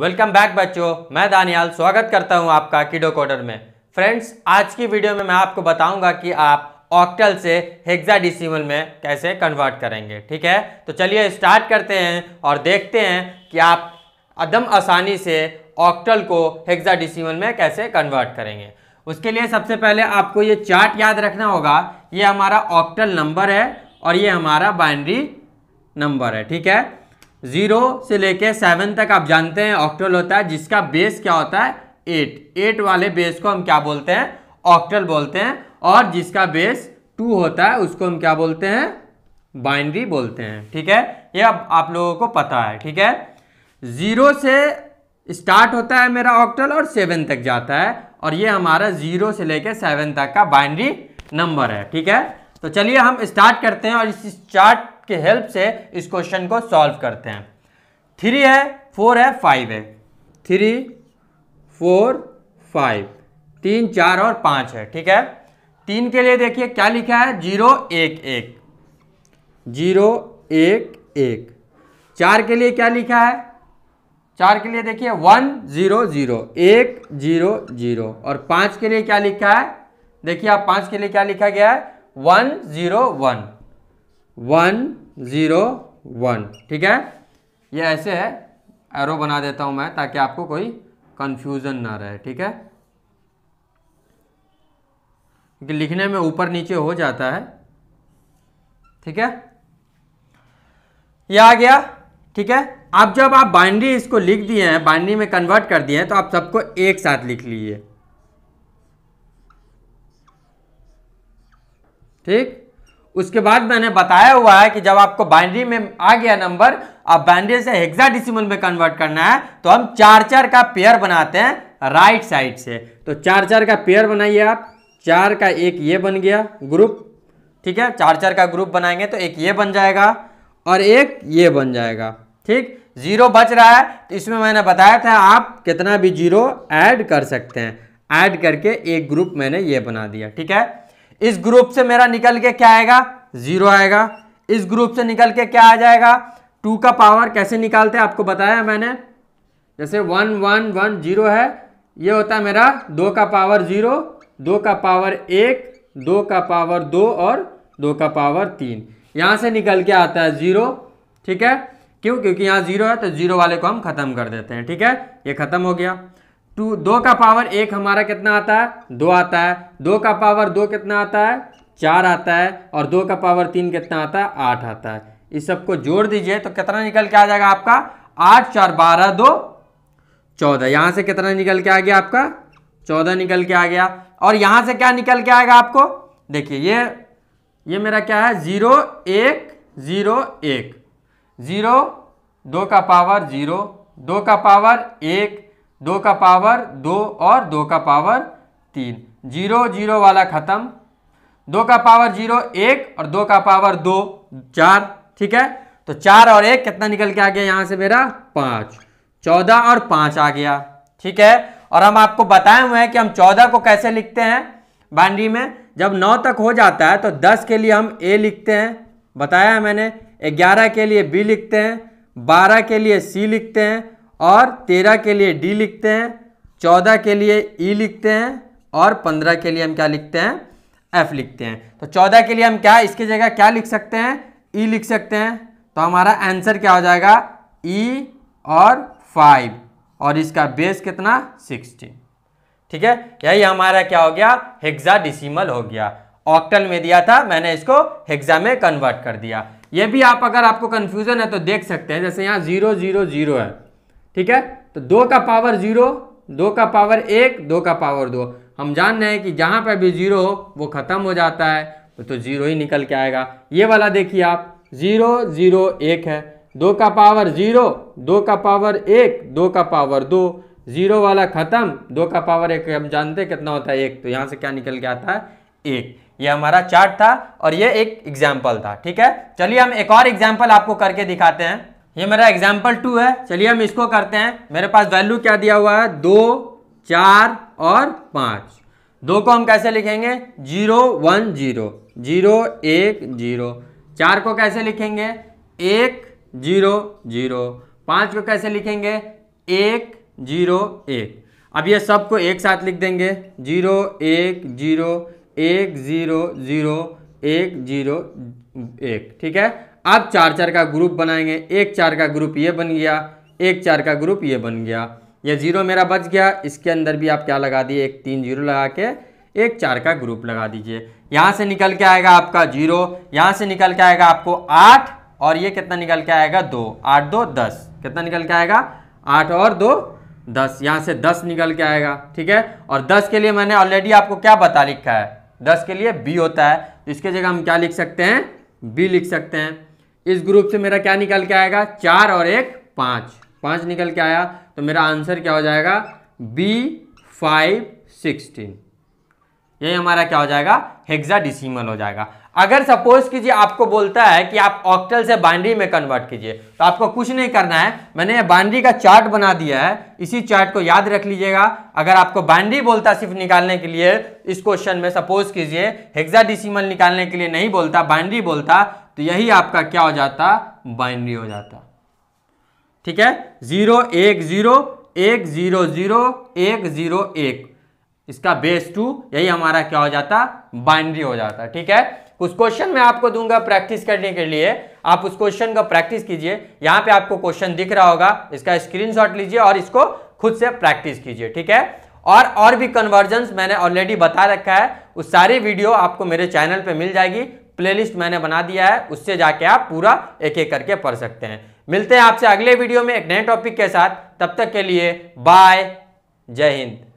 welcome back बच्चों मैं दानियाल स्वागत करता हूं आपका किडो कोडर में फ्रेंड्स आज की वीडियो में मैं आपको बताऊंगा कि आप ऑक्टल से हेक्साडेसिमल में कैसे कन्वर्ट करेंगे ठीक है तो चलिए स्टार्ट करते हैं और देखते हैं कि आप अदम आसानी से ऑक्टल को हेक्साडेसिमल में कैसे कन्वर्ट करेंगे उसके लिए सबसे पहले आपको ये चार्ट याद रखना होगा ये हमारा ऑक्टल नंबर है और ये हमारा बाइनरी नंबर है ठीक है ज़ीरो से लेके सेवन तक आप जानते हैं ऑक्टल होता है जिसका बेस क्या होता है एट एट वाले बेस को हम क्या बोलते हैं ऑक्टल बोलते हैं और जिसका बेस टू होता है उसको हम क्या बोलते हैं बाइनरी बोलते हैं ठीक है ये अब आप लोगों को पता है ठीक है ज़ीरो से स्टार्ट होता है मेरा ऑक्टल और सेवन तक जाता है और ये हमारा ज़ीरो से लेकर सेवन तक का बाइनरी नंबर है ठीक है तो चलिए हम स्टार्ट करते हैं और इस चार्ट के हेल्प से इस क्वेश्चन को सॉल्व करते हैं थ्री है फोर है फाइव है थ्री फोर फाइव तीन चार और पाँच है ठीक है तीन के लिए देखिए क्या लिखा है जीरो एक एक जीरो एक एक चार के लिए क्या लिखा है चार के लिए देखिए वन जीरो जीरो एक जीरो जीरो और पाँच के लिए क्या लिखा है देखिए आप पाँच के लिए क्या लिखा गया है one zero one one zero one ठीक है ये ऐसे है एरो बना देता हूं मैं ताकि आपको कोई कंफ्यूजन ना रहे ठीक है क्योंकि लिखने में ऊपर नीचे हो जाता है ठीक है यह आ गया ठीक है अब जब आप बाइंड्री इसको लिख दिए हैं बाइंड्री में कन्वर्ट कर दिए हैं तो आप सबको एक साथ लिख लीजिए ठीक उसके बाद मैंने बताया हुआ है कि जब आपको बाइनरी में आ गया नंबर अब बाइनरी से हेक्साडेसिमल में कन्वर्ट करना है तो हम चार चार का पेयर बनाते हैं राइट साइड से तो चार चार का पेयर बनाइए आप चार का एक ये बन गया ग्रुप ठीक है चार चार का ग्रुप बनाएंगे तो एक ये बन जाएगा और एक ये बन जाएगा ठीक जीरो बच रहा है तो इसमें मैंने बताया था आप कितना भी जीरो ऐड कर सकते हैं ऐड करके एक ग्रुप मैंने ये बना दिया ठीक है इस ग्रुप से मेरा निकल के क्या आएगा जीरो आएगा इस ग्रुप से निकल के क्या आ जाएगा टू का पावर कैसे निकालते हैं आपको बताया मैंने जैसे वन वन वन जीरो है ये होता है मेरा दो का पावर जीरो दो का पावर एक दो का पावर दो और दो का पावर तीन यहाँ से निकल के आता है जीरो ठीक है क्यों क्योंकि यहाँ जीरो है तो जीरो वाले को हम ख़त्म कर देते हैं ठीक है ये ख़त्म हो गया टू दो का पावर एक हमारा कितना आता है दो आता है दो का पावर दो कितना आता है चार आता है और दो का पावर तीन कितना आता है आठ आता है इस सबको जोड़ दीजिए तो कितना निकल के आ जाएगा आपका आठ चार बारह दो चौदह यहाँ से कितना निकल के आ गया आपका चौदह निकल के आ गया और यहाँ से क्या निकल के आएगा आपको देखिए ये ये मेरा क्या है ज़ीरो एक ज़ीरो एक ज़ीरो दो का पावर ज़ीरो दो का पावर एक दो का पावर दो और दो का पावर तीन जीरो जीरो वाला ख़त्म दो का पावर जीरो एक और दो का पावर दो चार ठीक है तो चार और एक कितना निकल के आ गया यहाँ से मेरा पाँच चौदह और पाँच आ गया ठीक है और हम आपको बताए हुए हैं कि हम चौदह को कैसे लिखते हैं बाउंड्री में जब नौ तक हो जाता है तो दस के लिए हम ए लिखते हैं बताया है मैंने ग्यारह के लिए बी लिखते हैं बारह के लिए सी लिखते हैं और तेरह के लिए डी लिखते हैं चौदह के लिए ई e लिखते हैं और पंद्रह के लिए हम क्या लिखते हैं एफ लिखते हैं तो चौदह के लिए हम क्या इसकी जगह क्या लिख सकते हैं ई e लिख सकते हैं तो हमारा आंसर क्या हो जाएगा ई e और फाइव और इसका बेस कितना सिक्सटीन ठीक है यही हमारा क्या हो गया हेक्सा डिसिमल हो गया ऑक्टल में दिया था मैंने इसको हेक्सा में कन्वर्ट कर दिया ये भी आप अगर आपको कन्फ्यूजन है तो देख सकते हैं जैसे यहाँ जीरो जीरो जीरो है ठीक है तो दो का पावर जीरो दो का पावर एक दो का पावर दो हम जान रहे हैं कि जहां पर भी जीरो हो वो ख़त्म हो जाता है तो जीरो ही निकल के आएगा ये वाला देखिए आप जीरो जीरो एक है दो का पावर जीरो दो का पावर एक दो का पावर दो जीरो वाला ख़त्म दो का पावर एक हम जानते हैं कितना होता है एक तो यहाँ से क्या निकल के आता है एक ये हमारा चार्ट था और ये एक एग्जाम्पल था ठीक है चलिए हम एक और एग्जाम्पल आपको करके दिखाते हैं ये मेरा एग्जाम्पल टू है चलिए हम इसको करते हैं मेरे पास वैल्यू क्या दिया हुआ है दो चार और पाँच दो को हम कैसे लिखेंगे जीरो वन जीरो जीरो एक जीरो चार को कैसे लिखेंगे एक जीरो जीरो पाँच को कैसे लिखेंगे एक जीरो एक अब ये सबको एक साथ लिख देंगे जीरो एक जीरो एक जीरो जीरो एक जीरो एक ठीक है आप चार चार का ग्रुप बनाएंगे एक चार का ग्रुप ये बन गया एक चार का ग्रुप ये बन गया ये जीरो मेरा बच गया इसके अंदर भी आप क्या लगा दिए एक तीन जीरो लगा के एक चार का ग्रुप लगा दीजिए यहाँ से निकल के आएगा आपका जीरो यहाँ से निकल के आएगा आपको आठ और ये कितना निकल के आएगा दो आठ दो दस कितना निकल के आएगा आठ और दो दस यहाँ से दस निकल के आएगा ठीक है और दस के लिए मैंने ऑलरेडी आपको क्या बता लिखा है दस के लिए बी होता है इसके जगह हम क्या लिख सकते हैं बी लिख सकते हैं इस ग्रुप से मेरा क्या निकल के आएगा चार और एक पाँच पाँच निकल के आया तो मेरा आंसर क्या हो जाएगा बी फाइव सिक्सटीन यही हमारा क्या हो जाएगा हेक्सा डिसीमल हो जाएगा अगर सपोज कीजिए आपको बोलता है कि आप ऑक्टल से बाइंड्री में कन्वर्ट कीजिए तो आपको कुछ नहीं करना है मैंने बाइंड्री का चार्ट बना दिया है इसी चार्ट को याद रख लीजिएगा अगर आपको बाइंड्री बोलता सिर्फ निकालने के लिए इस क्वेश्चन में सपोज कीजिए हेक्सा डिसीमल निकालने के लिए नहीं बोलता बाइंड्री बोलता तो यही आपका क्या हो जाता बाइनरी हो जाता ठीक है जीरो एक जीरो एक जीरो जीरो एक जीरो एक इसका बेस टू यही हमारा क्या हो जाता बाइनरी हो जाता ठीक है उस क्वेश्चन में आपको दूंगा प्रैक्टिस करने के लिए आप उस क्वेश्चन का प्रैक्टिस कीजिए यहां पे आपको क्वेश्चन दिख रहा होगा इसका स्क्रीनशॉट लीजिए और इसको खुद से प्रैक्टिस कीजिए ठीक है और और भी कन्वर्जन मैंने ऑलरेडी बता रखा है उस सारी वीडियो आपको मेरे चैनल पे मिल जाएगी प्लेलिस्ट मैंने बना दिया है उससे जाके आप पूरा एक एक करके पढ़ सकते हैं मिलते हैं आपसे अगले वीडियो में एक नए टॉपिक के साथ तब तक के लिए बाय जय हिंद